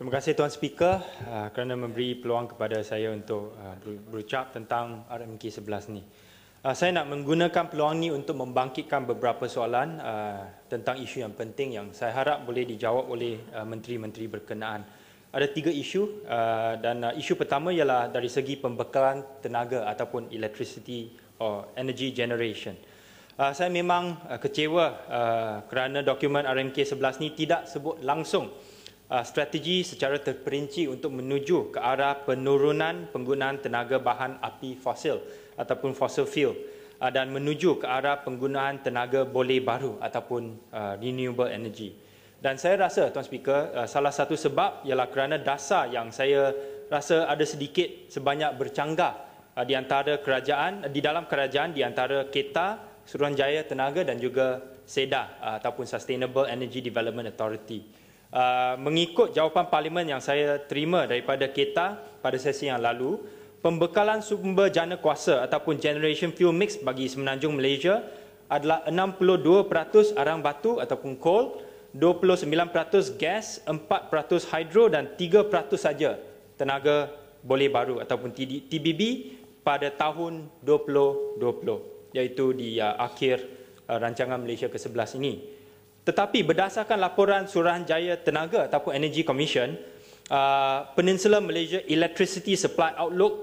Terima kasih Tuan Speaker uh, kerana memberi peluang kepada saya untuk uh, berucap tentang RMK 11 ni. Uh, saya nak menggunakan peluang ni untuk membangkitkan beberapa soalan tentang isu yang penting yang saya harap boleh dijawab oleh menteri-menteri berkenaan. Ada tiga isu dan isu pertama ialah dari segi pembekalan tenaga ataupun electricity or energy generation. saya memang kecewa kerana dokumen RMK 11 ni tidak sebut langsung Ah, strategi secara terperinci untuk menuju ke arah penurunan penggunaan tenaga bahan api fosil ataupun fossil fuel ah, dan menuju ke arah penggunaan tenaga boleh baru ataupun ah, renewable energy. Dan saya rasa Tuan Speaker salah satu sebab ialah kerana dasar yang saya rasa ada sedikit sebanyak bercanggah di antara kerajaan di dalam kerajaan di antara KETA, Suruhanjaya Tenaga dan juga SEDA ataupun Sustainable Energy Development Authority uh, mengikut jawapan parlimen yang saya terima daripada kita pada sesi yang lalu, pembekalan sumber jana kuasa ataupun generation fuel mix bagi Semenanjung Malaysia adalah 62% arang batu ataupun coal, 29% gas, 4% hidro dan 3% saja tenaga boleh baru ataupun TBB pada tahun 2020 iaitu di uh, akhir uh, rancangan Malaysia ke-11 ini. Tetapi berdasarkan laporan Suruhanjaya Tenaga ataupun Energy Commission, uh, Peninsula Malaysia Electricity Supply Outlook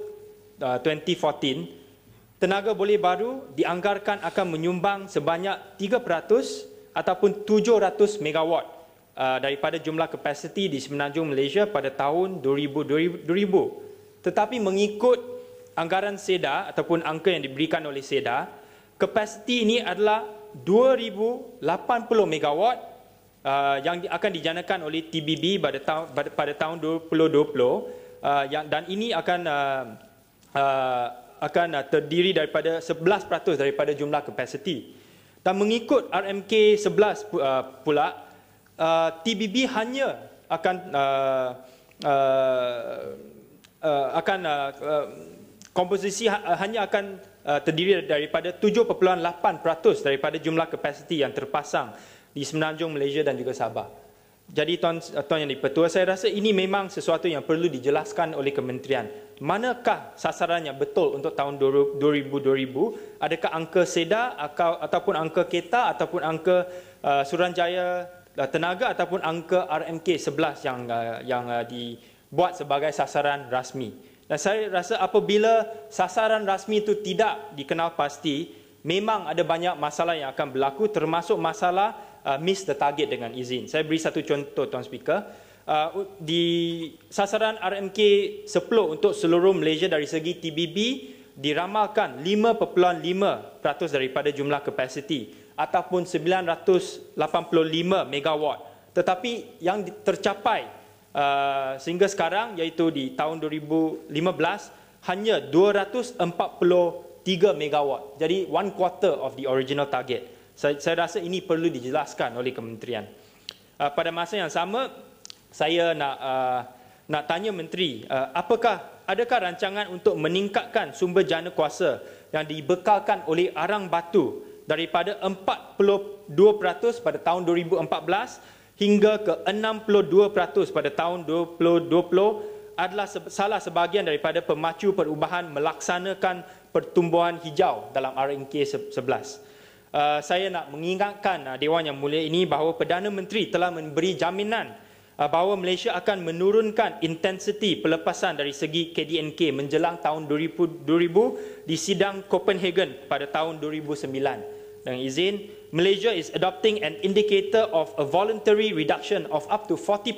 uh, 2014, tenaga boleh baru dianggarkan akan menyumbang sebanyak 3% ataupun 700 MW uh, daripada jumlah kapasiti di Semenanjung Malaysia pada tahun 2000. 2000. Tetapi mengikut anggaran SEDA ataupun angka yang diberikan oleh SEDA, kapasiti ini adalah 2,080 MW uh, yang akan dijanakan oleh TBB pada tahun pada, pada tahun 2020 uh, yang, dan ini akan uh, uh, akan uh, terdiri daripada 11% daripada jumlah kapasiti. Dan mengikut RMK 11 uh, pula, uh, TBB hanya akan uh, uh, uh, akan uh, uh, komposisi ha- hanya akan Uh, terdiri daripada 7.8% daripada jumlah kapasiti yang terpasang di Semenanjung Malaysia dan juga Sabah. Jadi tuan uh, tuan yang dipertua saya rasa ini memang sesuatu yang perlu dijelaskan oleh kementerian. Manakah sasarannya betul untuk tahun 2000-2000? Adakah angka SEDA atau, ataupun angka KETA ataupun angka uh, Suranjaya uh, Tenaga ataupun angka RMK 11 yang uh, yang uh, dibuat sebagai sasaran rasmi? Dan saya rasa apabila sasaran rasmi itu tidak dikenal pasti, memang ada banyak masalah yang akan berlaku termasuk masalah uh, miss the target dengan izin. Saya beri satu contoh Tuan Speaker. Uh, di sasaran RMK 10 untuk seluruh Malaysia dari segi TBB diramalkan 5.5% daripada jumlah kapasiti ataupun 985 megawatt. Tetapi yang tercapai Uh, sehingga sekarang iaitu di tahun 2015 hanya 243 megawatt. Jadi one quarter of the original target. Saya, saya rasa ini perlu dijelaskan oleh kementerian. Uh, pada masa yang sama saya nak uh, nak tanya menteri uh, apakah adakah rancangan untuk meningkatkan sumber jana kuasa yang dibekalkan oleh arang batu daripada 42% pada tahun 2014 hingga ke 62% pada tahun 2020 adalah salah sebahagian daripada pemacu perubahan melaksanakan pertumbuhan hijau dalam RNK 11. Uh, saya nak mengingatkan uh, Dewan Yang Mulia ini bahawa Perdana Menteri telah memberi jaminan uh, bahawa Malaysia akan menurunkan intensiti pelepasan dari segi KDNK menjelang tahun 2000, 2000 di sidang Copenhagen pada tahun 2009. Yang izin, Malaysia is adopting an indicator of a voluntary reduction of up to 40%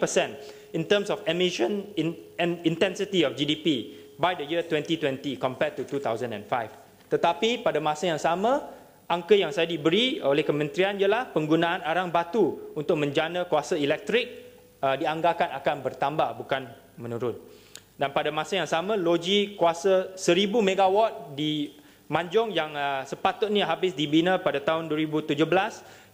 in terms of emission in, and intensity of GDP by the year 2020 compared to 2005. Tetapi pada masa yang sama, angka yang saya diberi oleh kementerian ialah penggunaan arang batu untuk menjana kuasa elektrik uh, dianggarkan akan bertambah bukan menurun. Dan pada masa yang sama, loji kuasa 1000 megawatt di Manjung yang uh, sepatutnya habis dibina pada tahun 2017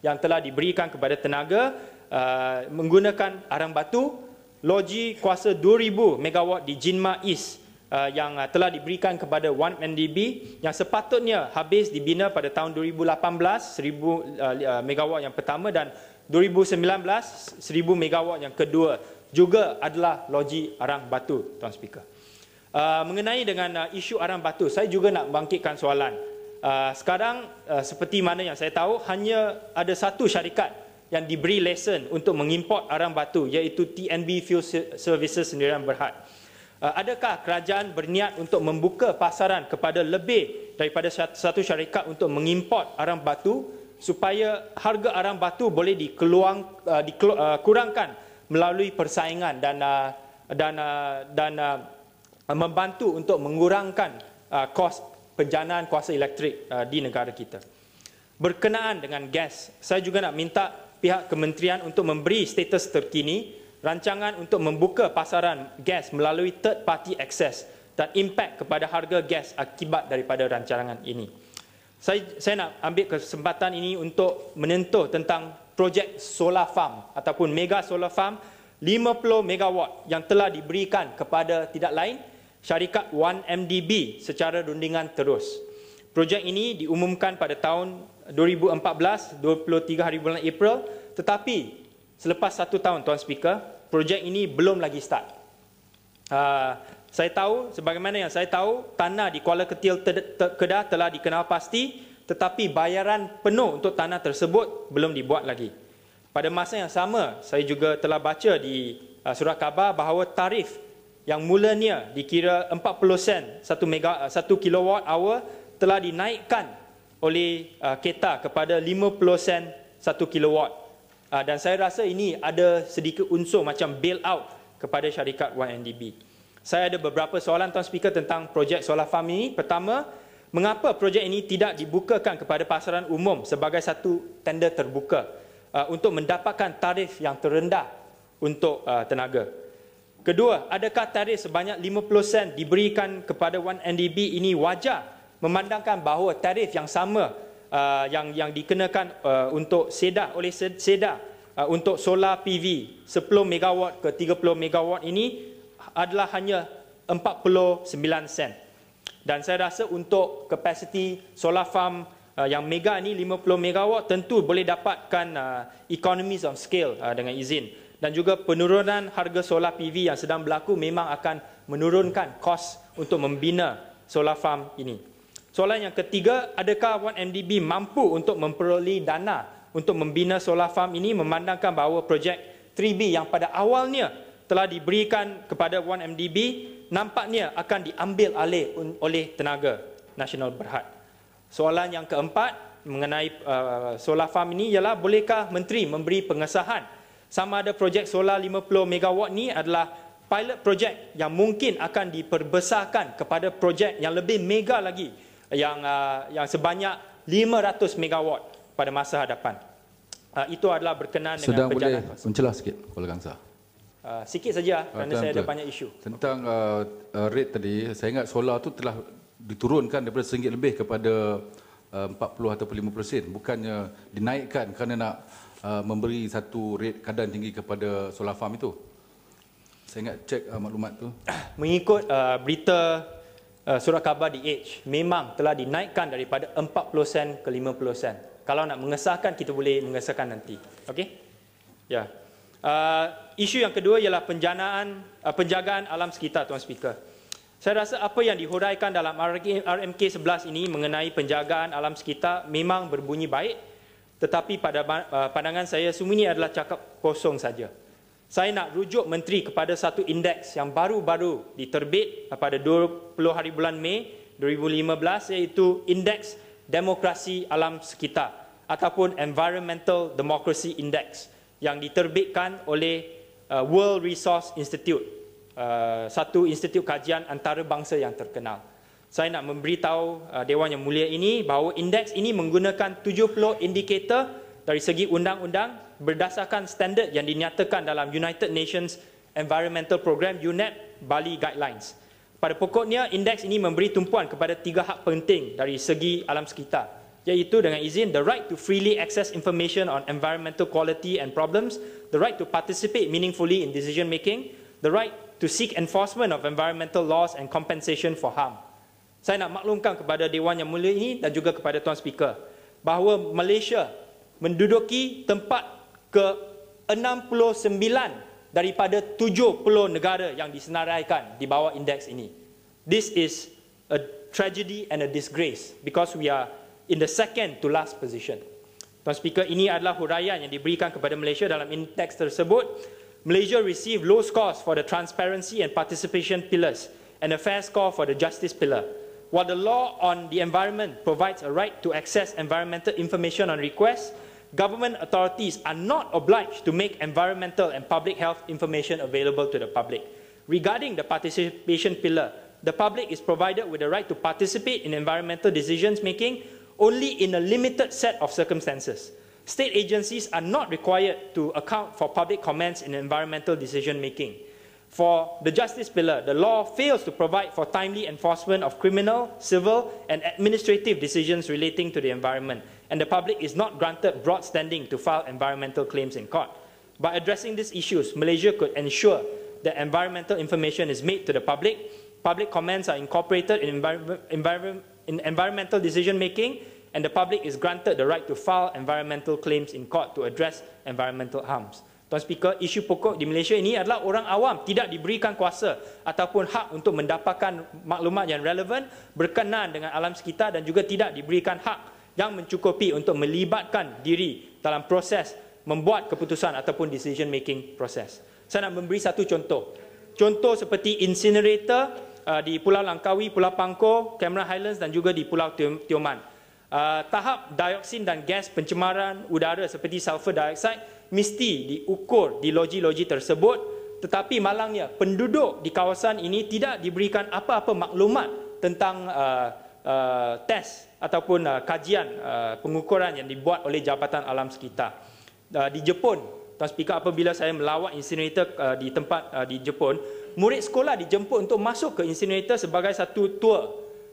yang telah diberikan kepada tenaga uh, menggunakan arang batu loji kuasa 2000 MW di Jinma East uh, yang uh, telah diberikan kepada 1MDB yang sepatutnya habis dibina pada tahun 2018 1000 uh, uh MW yang pertama dan 2019 1000 MW yang kedua juga adalah loji arang batu Tuan Speaker. Uh, mengenai dengan uh, isu arang batu, saya juga nak bangkitkan soalan. Uh, sekarang uh, seperti mana yang saya tahu, hanya ada satu syarikat yang diberi lesen untuk mengimport arang batu iaitu TNB Fuel Services Sendirian Berhad. Adakah kerajaan berniat untuk membuka pasaran kepada lebih daripada satu syarikat untuk mengimport arang batu supaya harga arang batu boleh dikeluang, dikurangkan melalui persaingan dan dan dan, dan Ah, membantu untuk mengurangkan ah, kos penjanaan kuasa elektrik ah, di negara kita. Berkenaan dengan gas, saya juga nak minta pihak kementerian untuk memberi status terkini rancangan untuk membuka pasaran gas melalui third party access dan impak kepada harga gas akibat daripada rancangan ini. Saya, saya nak ambil kesempatan ini untuk menentuh tentang projek solar farm ataupun mega solar farm 50 megawatt yang telah diberikan kepada tidak lain syarikat 1MDB secara rundingan terus. Projek ini diumumkan pada tahun 2014, 23 hari bulan April tetapi selepas satu tahun Tuan Speaker, projek ini belum lagi start. Uh, saya tahu, sebagaimana yang saya tahu, tanah di Kuala Ketil ter- ter- Kedah telah dikenal pasti tetapi bayaran penuh untuk tanah tersebut belum dibuat lagi. Pada masa yang sama, saya juga telah baca di uh, surat khabar bahawa tarif yang mulanya dikira 40 sen 1 mega 1 eh, kilowatt hour telah dinaikkan oleh uh, eh, KETA kepada 50 sen 1 kilowatt. Uh, dan saya rasa ini ada sedikit unsur macam bail out kepada syarikat YNDB. Saya ada beberapa soalan Tuan Speaker tentang projek solar farm ini. Pertama, mengapa projek ini tidak dibukakan kepada pasaran umum sebagai satu tender terbuka uh, untuk mendapatkan tarif yang terendah untuk uh, tenaga? Kedua, adakah tarif sebanyak 50 sen diberikan kepada 1NDB ini wajar memandangkan bahawa tarif yang sama uh, yang yang dikenakan uh, untuk sedar oleh sedar uh, untuk solar PV 10 MW ke 30 MW ini adalah hanya 49 sen. Dan saya rasa untuk kapasiti solar farm uh, yang mega ni 50 MW tentu boleh dapatkan uh, economies of scale uh, dengan izin dan juga penurunan harga solar PV yang sedang berlaku memang akan menurunkan kos untuk membina solar farm ini. Soalan yang ketiga, adakah 1MDB mampu untuk memperoleh dana untuk membina solar farm ini memandangkan bahawa projek 3B yang pada awalnya telah diberikan kepada 1MDB nampaknya akan diambil alih oleh tenaga nasional berhad. Soalan yang keempat mengenai uh, solar farm ini ialah bolehkah menteri memberi pengesahan sama ada projek solar 50 megawatt ni adalah pilot projek yang mungkin akan diperbesarkan kepada projek yang lebih mega lagi yang uh, yang sebanyak 500 megawatt pada masa hadapan. Uh, itu adalah berkenaan Sedang dengan perjalanan. Sedang boleh mencelah sikit Kuala Gangsa. Uh, sikit saja ah, kerana saya ada banyak isu. Tentang uh, uh, rate tadi, saya ingat solar tu telah diturunkan daripada RM1 lebih kepada Eh, uh, 40 atau 50 sen bukannya dinaikkan kerana nak eh, memberi satu rate kadar tinggi kepada solar farm itu. Saya ingat cek eh, maklumat tu. Mengikut berita uh, surat khabar di Edge memang telah dinaikkan daripada 40 sen ke 50 sen. Kalau nak mengesahkan kita boleh mengesahkan nanti. Okey? Ya. Yeah. isu yang kedua ialah penjanaan penjagaan alam sekitar tuan speaker. Saya rasa apa yang dihuraikan dalam RMK 11 ini mengenai penjagaan alam sekitar memang berbunyi baik tetapi pada uh, pandangan saya semua ini adalah cakap kosong saja. Saya nak rujuk menteri kepada satu indeks yang baru-baru diterbit pada 20 hari bulan Mei 2015 iaitu indeks demokrasi alam sekitar ataupun Environmental Democracy Index yang diterbitkan oleh uh, World Resource Institute Uh, satu institut kajian antarabangsa yang terkenal. Saya nak memberitahu uh, Dewan Yang Mulia ini bahawa indeks ini menggunakan 70 indikator dari segi undang-undang berdasarkan standard yang dinyatakan dalam United Nations Environmental Program UNEP Bali Guidelines. Pada pokoknya, indeks ini memberi tumpuan kepada tiga hak penting dari segi alam sekitar iaitu dengan izin the right to freely access information on environmental quality and problems, the right to participate meaningfully in decision making, the right to seek enforcement of environmental laws and compensation for harm. Saya nak maklumkan kepada Dewan Yang Mulia ini dan juga kepada Tuan Speaker bahawa Malaysia menduduki tempat ke-69 daripada 70 negara yang disenaraikan di bawah indeks ini. This is a tragedy and a disgrace because we are in the second to last position. Tuan Speaker, ini adalah huraian yang diberikan kepada Malaysia dalam indeks tersebut Malaysia received low scores for the transparency and participation pillars and a fair score for the justice pillar. While the law on the environment provides a right to access environmental information on request, government authorities are not obliged to make environmental and public health information available to the public. Regarding the participation pillar, the public is provided with the right to participate in environmental decisions making only in a limited set of circumstances. State agencies are not required to account for public comments in environmental decision making. For the justice pillar, the law fails to provide for timely enforcement of criminal, civil, and administrative decisions relating to the environment, and the public is not granted broad standing to file environmental claims in court. By addressing these issues, Malaysia could ensure that environmental information is made to the public, public comments are incorporated in, envir envir in environmental decision making, and the public is granted the right to file environmental claims in court to address environmental harms. Tuan Speaker, isu pokok di Malaysia ini adalah orang awam tidak diberikan kuasa ataupun hak untuk mendapatkan maklumat yang relevan berkenaan dengan alam sekitar dan juga tidak diberikan hak yang mencukupi untuk melibatkan diri dalam proses membuat keputusan ataupun decision making proses. Saya nak memberi satu contoh. Contoh seperti incinerator uh, di Pulau Langkawi, Pulau Pangkor, Cameron Highlands dan juga di Pulau Tioman. Tium- Ah, tahap dioksin dan gas pencemaran udara seperti sulfur dioxide mesti diukur di loji-loji tersebut tetapi malangnya penduduk di kawasan ini tidak diberikan apa-apa maklumat tentang uh, uh, tes ataupun uh, kajian uh, pengukuran yang dibuat oleh Jabatan Alam Sekitar. Uh, di Jepun, Tuan Speaker apabila saya melawat insinerator uh, di tempat uh, di Jepun, murid sekolah dijemput untuk masuk ke insinerator sebagai satu tour.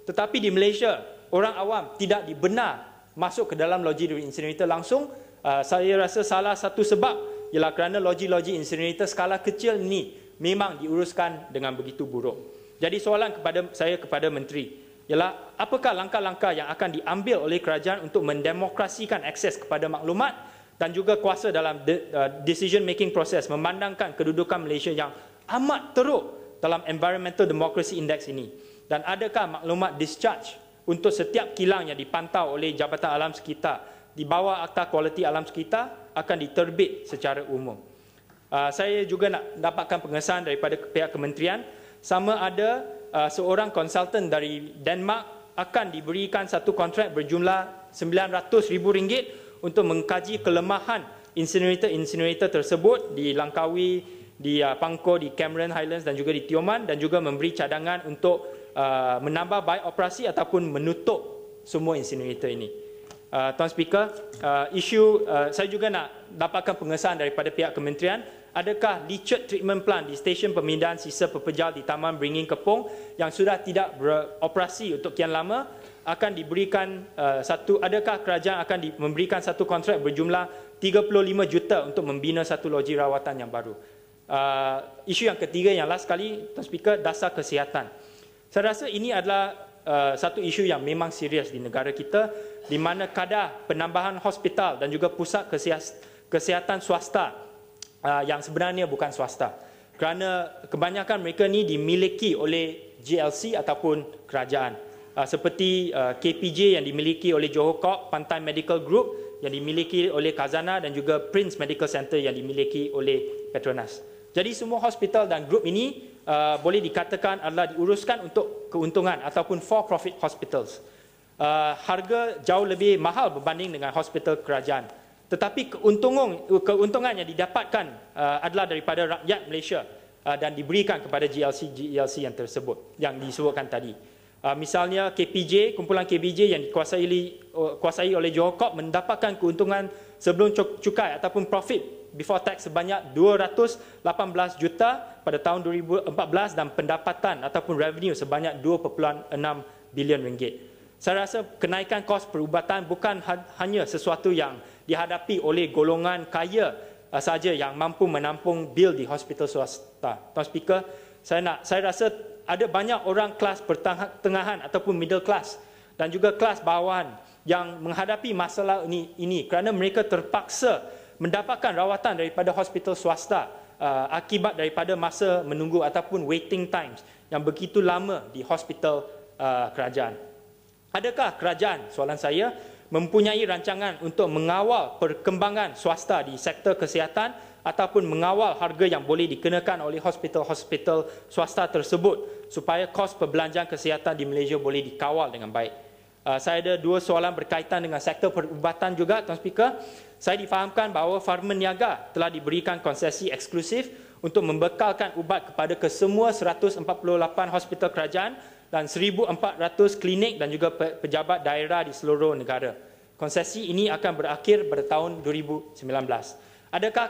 Tetapi di Malaysia, orang awam tidak dibenar masuk ke dalam loji insinerator langsung uh, saya rasa salah satu sebab ialah kerana logi-logi insinerator skala kecil ni memang diuruskan dengan begitu buruk. Jadi soalan kepada saya kepada menteri ialah apakah langkah-langkah yang akan diambil oleh kerajaan untuk mendemokrasikan akses kepada maklumat dan juga kuasa dalam de, uh, decision making process memandangkan kedudukan Malaysia yang amat teruk dalam environmental democracy index ini dan adakah maklumat discharge untuk setiap kilang yang dipantau oleh Jabatan Alam Sekitar di bawah Akta Kualiti Alam Sekitar akan diterbit secara umum. Ah, saya juga nak dapatkan pengesahan daripada pihak kementerian sama ada ah, seorang konsultan dari Denmark akan diberikan satu kontrak berjumlah RM900,000 untuk mengkaji kelemahan insinerator-insinerator tersebut di Langkawi, di ah, Pangkor, di Cameron Highlands dan juga di Tioman dan juga memberi cadangan untuk uh, menambah baik operasi ataupun menutup semua insinerator ini. Uh, Tuan Speaker, uh, isu uh, saya juga nak dapatkan pengesahan daripada pihak kementerian adakah leachate treatment plant di stesen pemindahan sisa pepejal di Taman Beringin Kepong yang sudah tidak beroperasi untuk kian lama akan diberikan uh, satu adakah kerajaan akan di, memberikan satu kontrak berjumlah 35 juta untuk membina satu loji rawatan yang baru. Uh, isu yang ketiga yang last sekali Tuan Speaker dasar kesihatan. Saya rasa ini adalah uh, satu isu yang memang serius di negara kita di mana kadar penambahan hospital dan juga pusat kesihatan swasta uh, yang sebenarnya bukan swasta. Kerana kebanyakan mereka ni dimiliki oleh GLC ataupun kerajaan. Uh, seperti uh, KPJ yang dimiliki oleh Johor Kok, Pantai Medical Group yang dimiliki oleh Kazana dan juga Prince Medical Center yang dimiliki oleh Petronas. Jadi semua hospital dan grup ini uh, boleh dikatakan adalah diuruskan untuk keuntungan ataupun for profit hospitals. Uh, harga jauh lebih mahal berbanding dengan hospital kerajaan. Tetapi keuntungan, keuntungan yang didapatkan uh, adalah daripada rakyat Malaysia uh, dan diberikan kepada GLC-GLC yang tersebut yang disebutkan tadi. Uh, misalnya KPJ, kumpulan KPJ yang dikuasai uh, kuasai oleh Johor Corp mendapatkan keuntungan sebelum cukai ataupun profit before tax sebanyak 218 juta pada tahun 2014 dan pendapatan ataupun revenue sebanyak 2.6 bilion ringgit. Saya rasa kenaikan kos perubatan bukan ha-, hanya sesuatu yang dihadapi oleh golongan kaya uh, saja yang mampu menampung bil di hospital swasta. Tuan Speaker, saya nak saya rasa ada banyak orang kelas pertengahan ataupun middle class dan juga kelas bawahan yang menghadapi masalah ini, ini kerana mereka terpaksa mendapatkan rawatan daripada hospital swasta uh, akibat daripada masa menunggu ataupun waiting times yang begitu lama di hospital uh, kerajaan. Adakah kerajaan, soalan saya, mempunyai rancangan untuk mengawal perkembangan swasta di sektor kesihatan ataupun mengawal harga yang boleh dikenakan oleh hospital-hospital swasta tersebut supaya kos perbelanjaan kesihatan di Malaysia boleh dikawal dengan baik? Uh, saya ada dua soalan berkaitan dengan sektor perubatan juga Tuan Speaker. Saya difahamkan bahawa Farmen Niaga telah diberikan konsesi eksklusif untuk membekalkan ubat kepada kesemua 148 hospital kerajaan dan 1,400 klinik dan juga pejabat daerah di seluruh negara. Konsesi ini akan berakhir pada tahun 2019. Adakah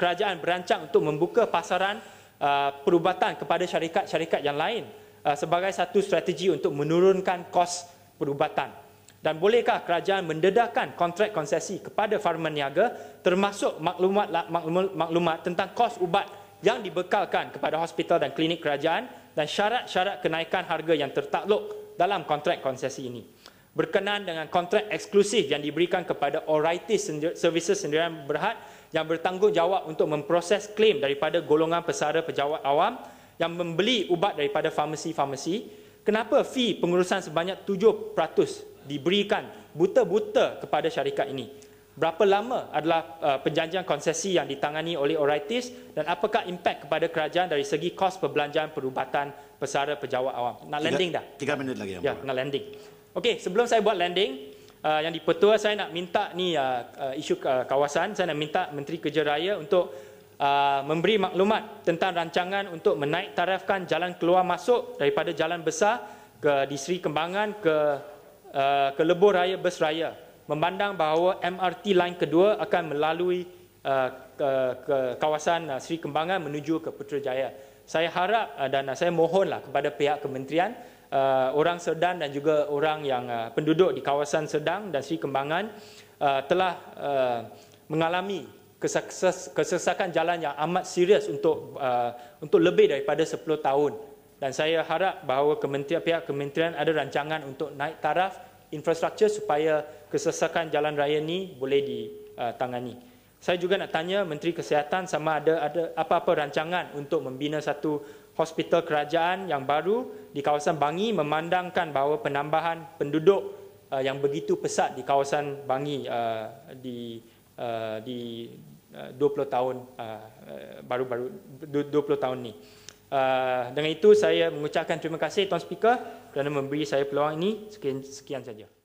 kerajaan berancang untuk membuka pasaran uh, perubatan kepada syarikat-syarikat yang lain uh, sebagai satu strategi untuk menurunkan kos perubatan? Dan bolehkah kerajaan mendedahkan kontrak konsesi kepada farmer niaga termasuk maklumat, maklumat, maklumat tentang kos ubat yang dibekalkan kepada hospital dan klinik kerajaan dan syarat-syarat kenaikan harga yang tertakluk dalam kontrak konsesi ini? berkenaan dengan kontrak eksklusif yang diberikan kepada Oritis Services Sendirian Berhad yang bertanggungjawab untuk memproses klaim daripada golongan pesara pejabat awam yang membeli ubat daripada farmasi-farmasi kenapa fee pengurusan sebanyak 7% diberikan buta-buta kepada syarikat ini? Berapa lama adalah uh, perjanjian konsesi yang ditangani oleh Oritis dan apakah impak kepada kerajaan dari segi kos perbelanjaan perubatan pesara pejawat awam? Nak landing dah? Tiga minit lagi. Ya, nak landing. Okey, sebelum saya buat landing, uh, yang petua saya nak minta ni uh, uh, isu uh, kawasan, saya nak minta Menteri Kerja Raya untuk Uh, memberi maklumat tentang rancangan untuk menaik tarifkan jalan keluar masuk daripada jalan besar ke Disri Kembangan ke uh, ke Lebuh Raya Bus Raya memandang bahawa MRT line kedua akan melalui uh, ke, ke kawasan uh, Seri Kembangan menuju ke Putrajaya. Saya harap uh, dan uh, saya mohonlah kepada pihak kementerian uh, orang Serdan dan juga orang yang uh, penduduk di kawasan sedang dan Seri Kembangan uh, telah uh, mengalami kesesakan jalan yang amat serius untuk uh, untuk lebih daripada 10 tahun dan saya harap bahawa kementerian pihak kementerian ada rancangan untuk naik taraf infrastruktur supaya kesesakan jalan raya ini boleh ditangani. Uh, saya juga nak tanya Menteri Kesihatan sama ada ada apa-apa rancangan untuk membina satu hospital kerajaan yang baru di kawasan Bangi memandangkan bahawa penambahan penduduk uh, yang begitu pesat di kawasan Bangi uh, di di 20 uh, tahun uh, uh, baru-baru uh, 20 tahun ni. Uh, dengan itu saya mengucapkan terima kasih Tuan Speaker kerana memberi saya peluang ini. Sekian, sekian saja.